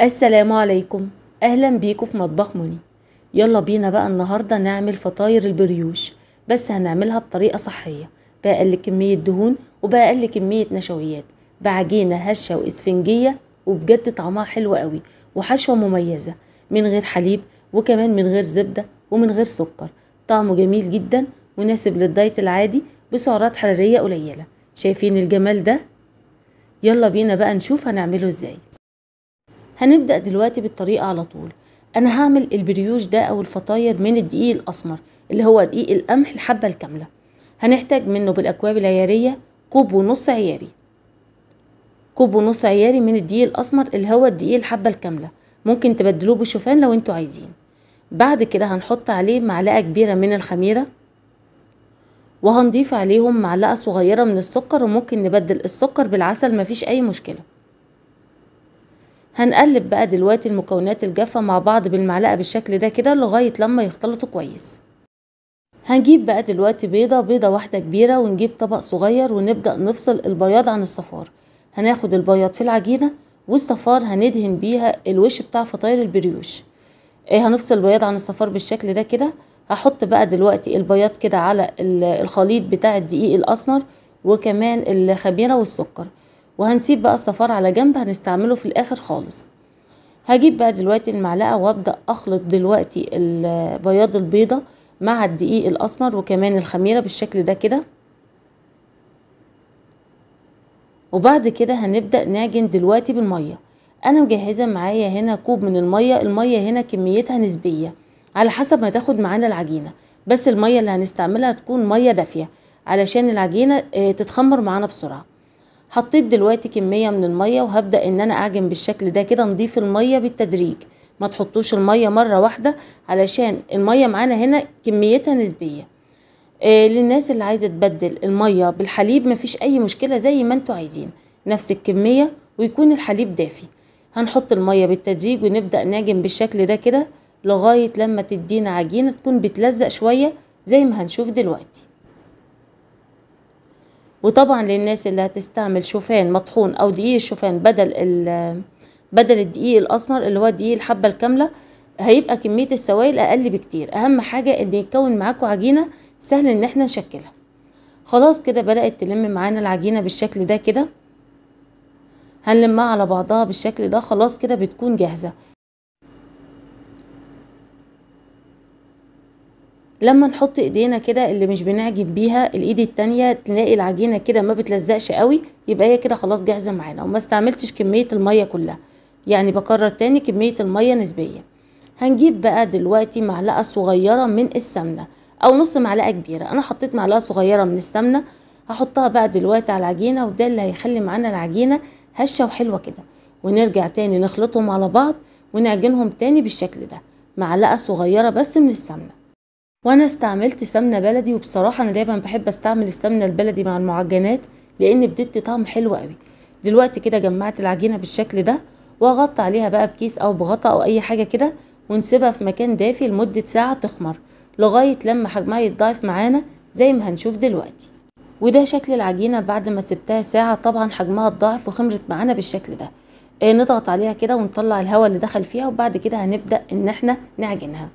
السلام عليكم اهلا بيكم في مطبخ مني يلا بينا بقى النهارده نعمل فطاير البريوش بس هنعملها بطريقه صحيه باقل كميه دهون وباقل كميه نشويات بعجينه هشه واسفنجيه وبجد طعمها حلو قوي وحشوه مميزه من غير حليب وكمان من غير زبده ومن غير سكر طعمه جميل جدا مناسب للدايت العادي بسعرات حراريه قليله شايفين الجمال ده يلا بينا بقى نشوف هنعمله ازاي هنبدأ دلوقتي بالطريقة على طول أنا هعمل البريوش ده أو الفطاير من الدقيق الأسمر اللي هو دقيق القمح الحبة الكاملة هنحتاج منه بالأكواب العيارية كوب ونص عياري كوب ونص عياري من الدقيق الأسمر اللي هو الدقيق الحبة الكاملة ممكن تبدلوه بالشوفان لو انتوا عايزين بعد كده هنحط عليه معلقة كبيرة من الخميرة وهنضيف عليهم معلقة صغيرة من السكر وممكن نبدل السكر بالعسل مفيش أي مشكلة هنقلب بقى دلوقتي المكونات الجافة مع بعض بالمعلقة بالشكل ده كده لغاية لما يختلطوا كويس هنجيب بقى دلوقتي بيضة بيضة واحدة كبيرة ونجيب طبق صغير ونبدأ نفصل البياض عن الصفار هناخد البياض في العجينة والصفار هندهن بيها الوش بتاع فطاير البريوش ايه هنفصل البياض عن الصفار بالشكل ده كده هحط بقى دلوقتي البياض كده على الخليط بتاع الدقيق الأسمر وكمان الخبيرة والسكر وهنسيب بقى الصفار على جنب هنستعمله في الاخر خالص هجيب بقى دلوقتي المعلقه وابدا اخلط دلوقتي بياض البيضه مع الدقيق الاسمر وكمان الخميره بالشكل ده كده وبعد كده هنبدا نعجن دلوقتي بالميه انا مجهزه معايا هنا كوب من الميه الميه هنا كميتها نسبيه على حسب ما تاخد معانا العجينه بس الميه اللي هنستعملها تكون ميه دافيه علشان العجينه آه، تتخمر معانا بسرعه حطيت دلوقتي كمية من المية وهبدأ ان انا اعجن بالشكل ده كده نضيف المية بالتدريج ما تحطوش المية مرة واحدة علشان المية معانا هنا كميتها نسبية آه للناس اللي عايزة تبدل المية بالحليب مفيش اي مشكلة زي ما انتوا عايزين نفس الكمية ويكون الحليب دافي هنحط المية بالتدريج ونبدأ نعجن بالشكل ده كده لغاية لما تدينا عجينة تكون بتلزق شوية زي ما هنشوف دلوقتي وطبعا للناس اللي هتستعمل شوفان مطحون او دقيق الشوفان بدل بدل الدقيق الاسمر اللي هو دقيق الحبه الكامله هيبقى كميه السوائل اقل بكتير اهم حاجه ان يتكون معاكوا عجينه سهل ان احنا نشكلها خلاص كده بدات تلم معانا العجينه بالشكل ده كده هنلمها على بعضها بالشكل ده خلاص كده بتكون جاهزه لما نحط ايدينا كده اللي مش بنعجن بيها الايد التانية تلاقي العجينة كده ما بتلزقش قوي يبقى هي كده خلاص جاهزة معانا وما استعملتش كمية المية كلها يعني بكرر تاني كمية المية نسبية هنجيب بقى دلوقتي معلقة صغيرة من السمنة او نص معلقة كبيرة انا حطيت معلقة صغيرة من السمنة هحطها بقى دلوقتي على العجينة وده اللي هيخلي معانا العجينة هشة وحلوة كده ونرجع تاني نخلطهم على بعض ونعجنهم تاني بالشكل ده معلقة صغيرة بس من السمنة وانا استعملت سمنه بلدي وبصراحه انا دايما بحب استعمل السمنه البلدي مع المعجنات لان بتدي طعم حلو قوي دلوقتي كده جمعت العجينه بالشكل ده واغطي عليها بقى بكيس او بغطا او اي حاجه كده ونسيبها في مكان دافي لمده ساعه تخمر لغايه لما حجمها يتضاعف معانا زي ما هنشوف دلوقتي وده شكل العجينه بعد ما سبتها ساعه طبعا حجمها اتضاعف وخمرت معانا بالشكل ده آه، نضغط عليها كده ونطلع الهواء اللي دخل فيها وبعد كده هنبدا ان احنا نعجنها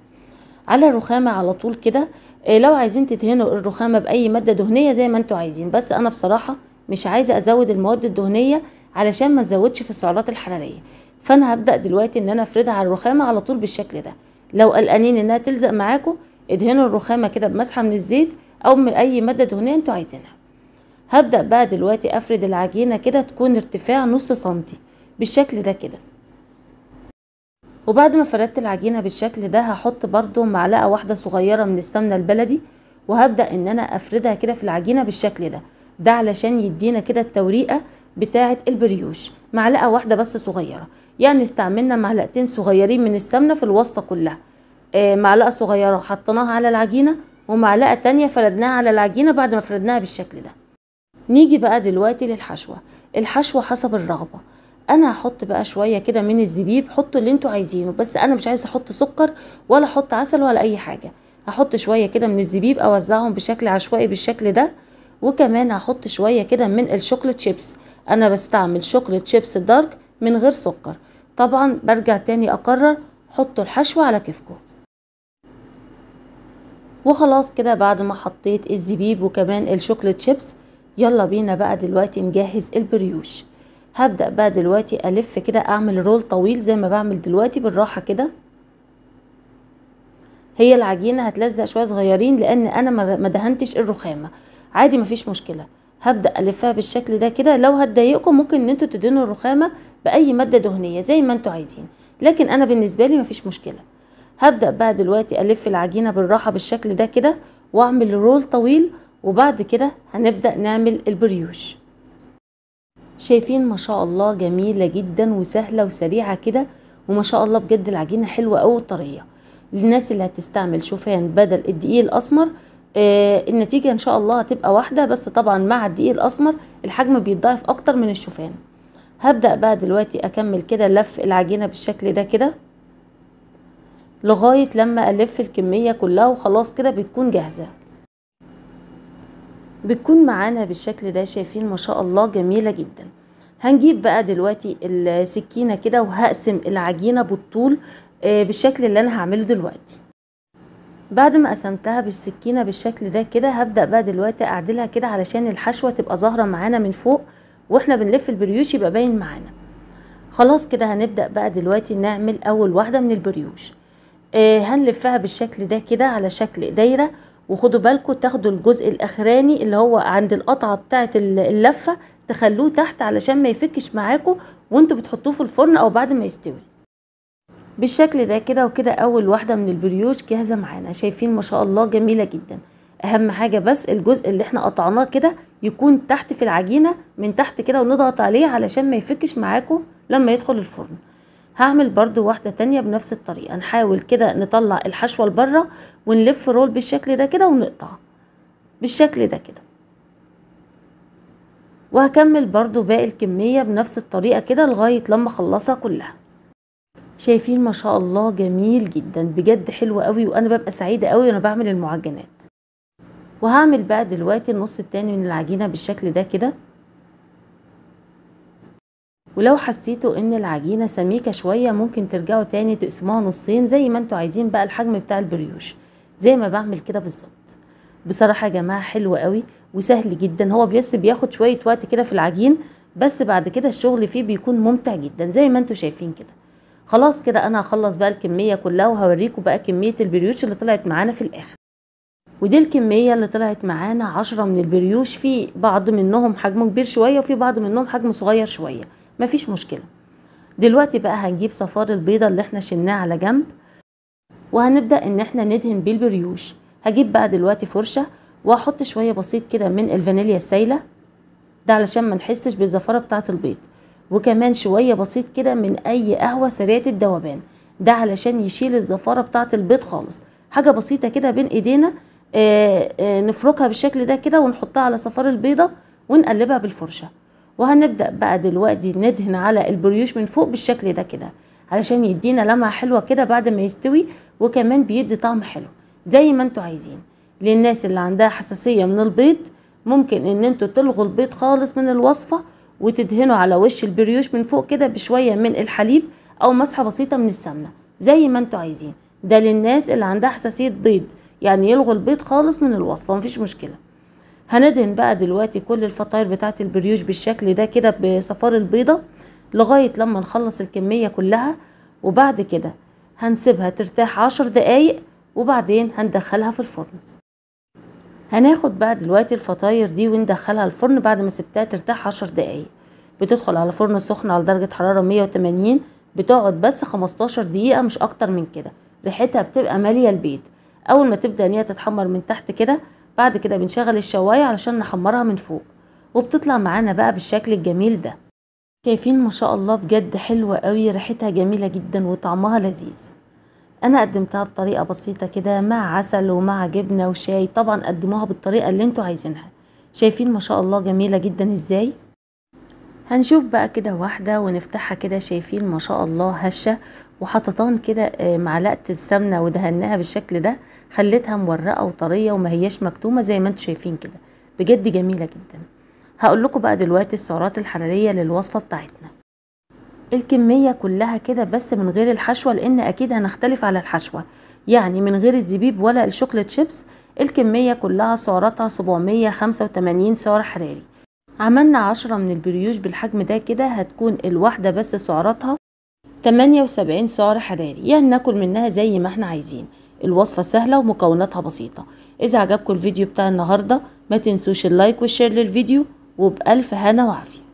على الرخامه على طول كده إيه، لو عايزين تدهنوا الرخامه باي ماده دهنيه زي ما انتوا عايزين بس انا بصراحه مش عايزه ازود المواد الدهنيه علشان ما نزودش في السعرات الحراريه فانا هبدا دلوقتي ان انا افردها على الرخامه على طول بالشكل ده لو قلقانين انها تلزق معاكم ادهنوا الرخامه كده بمسحه من الزيت او من اي ماده دهنيه انتوا عايزينها هبدا بقى دلوقتي افرد العجينه كده تكون ارتفاع نص سنتي بالشكل ده كده وبعد ما فردت العجينة بالشكل ده هحط برضو معلقة واحدة صغيرة من السمنة البلدي وهبدأ ان انا افردها كده في العجينة بالشكل ده ده علشان يدينا كده التوريقة بتاعة البريوش معلقة واحدة بس صغيرة يعني استعملنا معلقتين صغيرين من السمنة في الوصفة كلها آه معلقة صغيرة حطيناها على العجينة ومعلقة تانية فردناها على العجينة بعد ما فردناها بالشكل ده نيجي بقى دلوقتي للحشوة الحشوة حسب الرغبة انا هحط بقى شويه كده من الزبيب حطوا اللي انتوا عايزينه بس انا مش عايزه احط سكر ولا احط عسل ولا اي حاجه هحط شويه كده من الزبيب اوزعهم بشكل عشوائي بالشكل ده وكمان هحط شويه كده من الشوكليت شيبس انا بستعمل شوكليت شيبس دارك من غير سكر طبعا برجع تاني اقرر حطوا الحشو على كيفكم وخلاص كده بعد ما حطيت الزبيب وكمان الشوكليت شيبس يلا بينا بقى دلوقتي نجهز البريوش هبدأ بقى دلوقتي ألف كده أعمل رول طويل زي ما بعمل دلوقتي بالراحة كده هي العجينة هتلزق شوية صغيرين لأن أنا ما دهنتش الرخامة عادي مفيش مشكلة هبدأ ألفها بالشكل ده كده لو هتضايقكم ممكن إن انتوا تدهنوا الرخامة بأي مادة دهنية زي ما انتوا عايزين لكن أنا بالنسبة لي مفيش مشكلة هبدأ بقى دلوقتي ألف العجينة بالراحة بالشكل ده كده وأعمل رول طويل وبعد كده هنبدأ نعمل البريوش شايفين ما شاء الله جميلة جدا وسهلة وسريعة كده وما شاء الله بجد العجينة حلوة أوي طرية للناس اللي هتستعمل شوفان يعني بدل الدقيق الأسمر آه النتيجة إن شاء الله هتبقى واحدة بس طبعا مع الدقيق الأسمر الحجم بيتضاعف أكتر من الشوفان هبدأ بقى دلوقتي أكمل كده لف العجينة بالشكل ده كده لغاية لما ألف الكمية كلها وخلاص كده بتكون جاهزة بتكون معانا بالشكل ده شايفين ما شاء الله جميلة جدا هنجيب بقى دلوقتي السكينة كده وهقسم العجينة بالطول آه، بالشكل اللي انا هعمله دلوقتي بعد ما قسمتها بالسكينة بالشكل ده كده هبدأ بقى دلوقتي اعدلها كده علشان الحشوة تبقى ظاهرة معانا من فوق واحنا بنلف البريوش يبقى باين معانا خلاص كده هنبدأ بقى دلوقتي نعمل اول واحدة من البريوش آه هنلفها بالشكل ده كده على شكل دايرة وخدوا بالكم تاخدوا الجزء الاخراني اللي هو عند القطعه بتاعه اللفه تخلوه تحت علشان ما يفكش معاكم وانتوا بتحطوه في الفرن او بعد ما يستوي بالشكل ده كده وكده اول واحده من البريوش جاهزه معانا شايفين ما شاء الله جميله جدا اهم حاجه بس الجزء اللي احنا قطعناه كده يكون تحت في العجينه من تحت كده ونضغط عليه علشان ما يفكش معاكم لما يدخل الفرن هعمل برضو واحدة تانية بنفس الطريقة نحاول كده نطلع الحشوة لبره ونلف رول بالشكل ده كده ونقطع بالشكل ده كده وهكمل برضو باقي الكمية بنفس الطريقة كده لغاية لما اخلصها كلها شايفين ما شاء الله جميل جدا بجد حلو قوي وانا ببقى سعيدة قوي وانا بعمل المعجنات وهعمل بقى دلوقتي النص التاني من العجينة بالشكل ده كده ولو حسيتوا ان العجينة سميكة شوية ممكن ترجعوا تاني تقسموها نصين زي ما انتوا عايزين بقى الحجم بتاع البريوش زي ما بعمل كده بالظبط بصراحة يا جماعة حلو قوي وسهل جدا هو بس بياخد شوية وقت كده في العجين بس بعد كده الشغل فيه بيكون ممتع جدا زي ما انتوا شايفين كده خلاص كده انا هخلص بقى الكمية كلها وهوريكم بقى كمية البريوش اللي طلعت معانا في الاخر ودي الكمية اللي طلعت معانا عشرة من البريوش في بعض منهم حجمه كبير شوية وفي بعض منهم حجمه صغير شوية مفيش مشكلة دلوقتي بقى هنجيب صفار البيضة اللي احنا شلناه على جنب وهنبدأ ان احنا ندهن بيه البريوش هجيب بقى دلوقتي فرشة وهحط شوية بسيط كده من الفانيليا السايلة ده علشان ما نحسش بالزفارة بتاعة البيض وكمان شوية بسيط كده من اي قهوة سريعة الدوبان ده علشان يشيل الزفارة بتاعة البيض خالص حاجة بسيطة كده بين ايدينا آآ آه، آآ آه، نفركها بالشكل ده كده ونحطها على صفار البيضة ونقلبها بالفرشة وهنبدأ بقى دلوقتي ندهن على البريوش من فوق بالشكل ده كده علشان يدينا لمعة حلوة كده بعد ما يستوي وكمان بيدي طعم حلو زي ما انتوا عايزين للناس اللي عندها حساسية من البيض ممكن ان انتوا تلغوا البيض خالص من الوصفة وتدهنوا على وش البريوش من فوق كده بشوية من الحليب او مسحة بسيطة من السمنة زي ما انتوا عايزين ده للناس اللي عندها حساسية بيض يعني يلغوا البيض خالص من الوصفة مفيش مشكلة هندهن بقى دلوقتي كل الفطاير بتاعت البريوش بالشكل ده كده بصفار البيضة لغاية لما نخلص الكمية كلها وبعد كده هنسيبها ترتاح عشر دقايق وبعدين هندخلها في الفرن هناخد بقى دلوقتي الفطاير دي وندخلها الفرن بعد ما سبتها ترتاح عشر دقايق بتدخل على فرن سخن على درجة حرارة 180 بتقعد بس 15 دقيقة مش أكتر من كده ريحتها بتبقى مالية البيت أول ما تبدأ إن هي تتحمر من تحت كده بعد كده بنشغل الشواية علشان نحمرها من فوق وبتطلع معانا بقى بالشكل الجميل ده شايفين ما شاء الله بجد حلوة قوي ريحتها جميلة جدا وطعمها لذيذ انا قدمتها بطريقة بسيطة كده مع عسل ومع جبنة وشاي طبعا قدموها بالطريقة اللي انتوا عايزينها شايفين ما شاء الله جميلة جدا ازاي هنشوف بقى كده واحدة ونفتحها كده شايفين ما شاء الله هشة وحطيتان كده آه، معلقه السمنه ودهناها بالشكل ده خليتها مورقه وطريه وما هياش مكتومه زي ما انتم شايفين كده بجد جميله جدا هقول لكم بقى دلوقتي السعرات الحراريه للوصفه بتاعتنا الكميه كلها كده بس من غير الحشوه لان اكيد هنختلف على الحشوه يعني من غير الزبيب ولا الشوكليت شيبس الكميه كلها سعراتها 785 سعر حراري عملنا عشرة من البريوش بالحجم ده كده هتكون الواحدة بس سعراتها 78 سعر حراري يعني ناكل منها زي ما احنا عايزين الوصفة سهلة ومكوناتها بسيطة إذا عجبكم الفيديو بتاع النهاردة ما تنسوش اللايك والشير للفيديو وبألف هنا وعافية